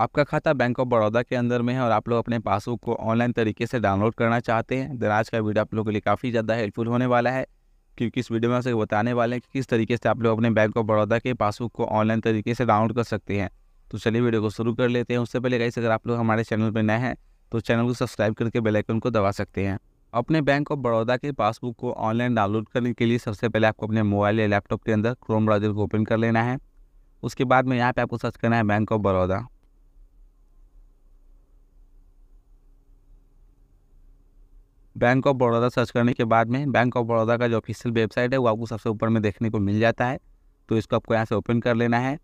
आपका खाता bank of Baroda के अंदर में है और आप लोग अपने पासबुक को ऑनलाइन तरीके से डाउनलोड करना चाहते हैं देन आज का वीडियो आप लोगों के लिए काफ़ी ज़्यादा हेल्पफुल होने वाला है क्योंकि इस वीडियो में आपको बताने वाले हैं कि किस तरीके से आप लोग अपने बैंक ऑफ बड़ौदा के पासबुक को ऑनलाइन तरीके से डाउनलोड कर सकते हैं तो चलिए वीडियो को शुरू कर लेते हैं उससे पहले गाइस अगर आप लोग हमारे चैनल पर नए हैं तो चैनल को सब्सक्राइब करके बेलाइकन को दबा सकते हैं अपने बैंक ऑफ बड़ौदा के पासबुक को ऑनलाइन डाउनलोड करने के लिए सबसे पहले आपको अपने मोबाइल या लैपटॉप के अंदर क्रोम ब्राउजर को ओपन कर लेना है उसके बाद में यहाँ पे आपको सर्च करना है bank of Baroda bank of Baroda search करने के बाद में बैंक ऑफ बड़ौदा का जो ऑफिशियल वेबसाइट है वो आपको सबसे ऊपर में देखने को मिल जाता है तो इसको आपको यहाँ से ओपन कर लेना है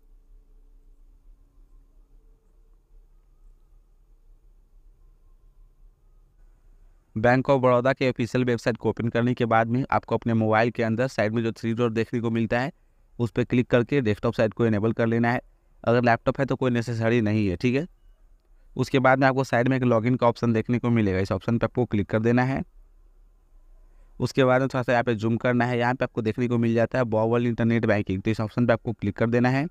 बैंक ऑफ बड़ौदा के ऑफिशियल वेबसाइट को ओपन करने के बाद में आपको अपने मोबाइल के अंदर साइड में जो थ्री डॉट देखने को मिलता है उस पर क्लिक करके डेस्कटॉप साइट को इनेबल कर लेना है अगर लैपटॉप है तो कोई नेसेसरी नहीं है ठीक है उसके बाद में आपको साइड में एक लॉगिन का ऑप्शन देखने को मिलेगा इस ऑप्शन पर आपको क्लिक कर देना है उसके बाद में थोड़ा सा यहाँ पे जूम करना है यहाँ पे आपको देखने को मिल जाता है बॉवल इंटरनेट बैंकिंग तो इस ऑप्शन पर आपको क्लिक कर देना है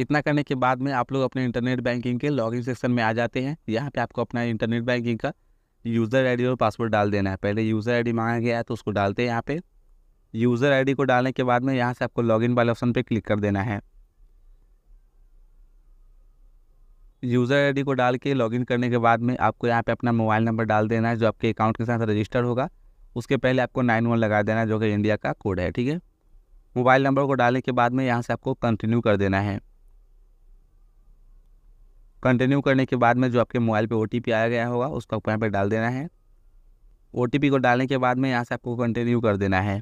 इतना करने के बाद में आप लोग अपने इंटरनेट बैंकिंग के लॉगिन सेक्शन में आ जाते हैं यहाँ पे आपको अपना इंटरनेट बैंकिंग का यूज़र डी और पासवर्ड डाल देना है पहले यूज़र डी मांगा गया है तो उसको डालते हैं यहाँ पर यूज़र डी को डालने के बाद में यहाँ से आपको इन वाले ऑप्शन पर क्लिक कर देना है यूज़र आईडी को डाल के लॉगिन करने के बाद में आपको यहाँ पे अपना मोबाइल नंबर डाल देना है जो आपके अकाउंट के साथ रजिस्टर होगा उसके पहले आपको नाइन वन लगा देना है जो कि इंडिया का कोड है ठीक है मोबाइल नंबर को डालने के बाद में यहाँ से आपको कंटिन्यू कर देना है कंटिन्यू करने के बाद में जो आपके मोबाइल पे ओ आया गया होगा उसको आपको यहाँ पर डाल देना है ओ को डालने के बाद में यहाँ से आपको कंटिन्यू कर देना है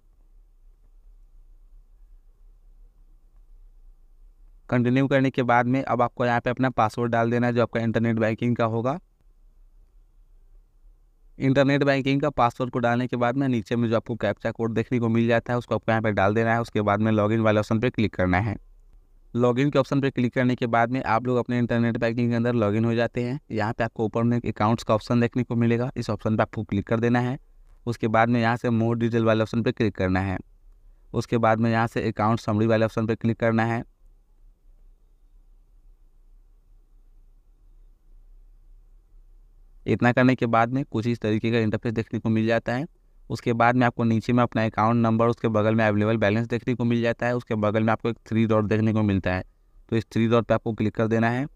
कंटिन्यू करने के बाद में अब आपको यहाँ पे अपना पासवर्ड डाल देना है जो आपका इंटरनेट बैंकिंग का होगा इंटरनेट बैंकिंग का पासवर्ड को डालने के बाद में नीचे में जो आपको कैप्चा कोड देखने को मिल जाता है उसको आपको यहाँ पे डाल देना है उसके बाद में लॉगिन वाले ऑप्शन पे क्लिक करना है लॉगिन के ऑप्शन पर क्लिक करने के बाद में आप लोग अपने इंटरनेट बैंकिंग के अंदर लॉगिन हो जाते हैं यहाँ पे आपको ऊपर में अकाउंट्स का ऑप्शन देखने को मिलेगा इस ऑप्शन पर आपको क्लिक कर देना है उसके बाद में यहाँ से मोर डिटेल वाले ऑप्शन पर क्लिक करना है उसके बाद में यहाँ से अकाउंट समरी वाले ऑप्शन पर क्लिक करना है इतना करने के बाद में कुछ इस तरीके का इंटरफेस देखने को मिल जाता है उसके बाद में आपको नीचे में अपना अकाउंट नंबर उसके बगल में अवेलेबल बैलेंस देखने को मिल जाता है उसके बगल में आपको एक थ्री डॉट देखने को मिलता है तो इस थ्री डॉट पर आपको क्लिक कर देना है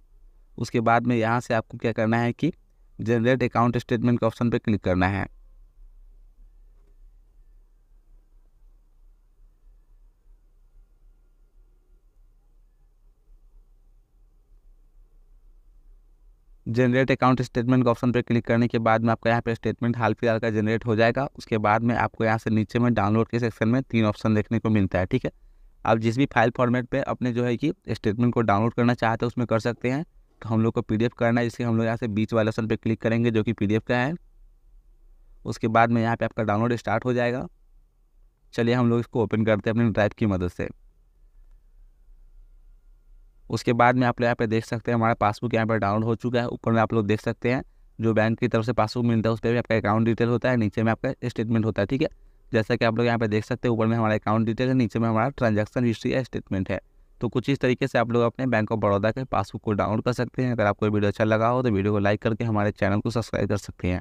उसके बाद में यहाँ से आपको क्या करना है कि जनरेट अकाउंट स्टेटमेंट के ऑप्शन पर क्लिक करना है जनरेट अकाउंट स्टेटमेंट का ऑप्शन पर क्लिक करने के बाद में आपका यहाँ पे स्टेटमेंट हाल फिलहाल का जनरेट हो जाएगा उसके बाद में आपको यहाँ से नीचे में डाउनलोड के सेक्शन में तीन ऑप्शन देखने को मिलता है ठीक है आप जिस भी फाइल फॉर्मेट पे अपने जो है कि स्टेटमेंट को डाउनलोड करना चाहते हैं उसमें कर सकते हैं तो हम लोग को पी करना है जिससे हम लोग यहाँ से बीच वाले ऑप्शन पर क्लिक करेंगे जो कि पी का है उसके बाद में यहाँ पर आपका डाउनलोड स्टार्ट हो जाएगा चलिए हम लोग इसको ओपन करते हैं अपने ड्राइव की मदद से उसके बाद में आप लोग यहाँ पे देख सकते हैं हमारा पासबुक यहाँ पर डाउनलोड हो चुका है ऊपर में आप लोग देख सकते हैं जो बैंक की तरफ से पासबुक मिलता है उस पर भी आपका अकाउंट डिटेल होता है नीचे में आपका स्टेटमेंट होता है ठीक है जैसा कि आप लोग यहाँ पे देख सकते हैं ऊपर में हमारा अकाउंट डिटेल है नीचे में हमारा ट्रांजेक्शन हिस्ट्री या स्टेटमेंट है तो कुछ इस तरीके से आप लोग अपने बैंक ऑफ बड़ौदा के पासबुक को डाउनलोड कर सकते हैं अगर आपको वीडियो अच्छा लगा हो तो वीडियो को लाइक करके हमारे चैनल को सब्सक्राइब कर सकते हैं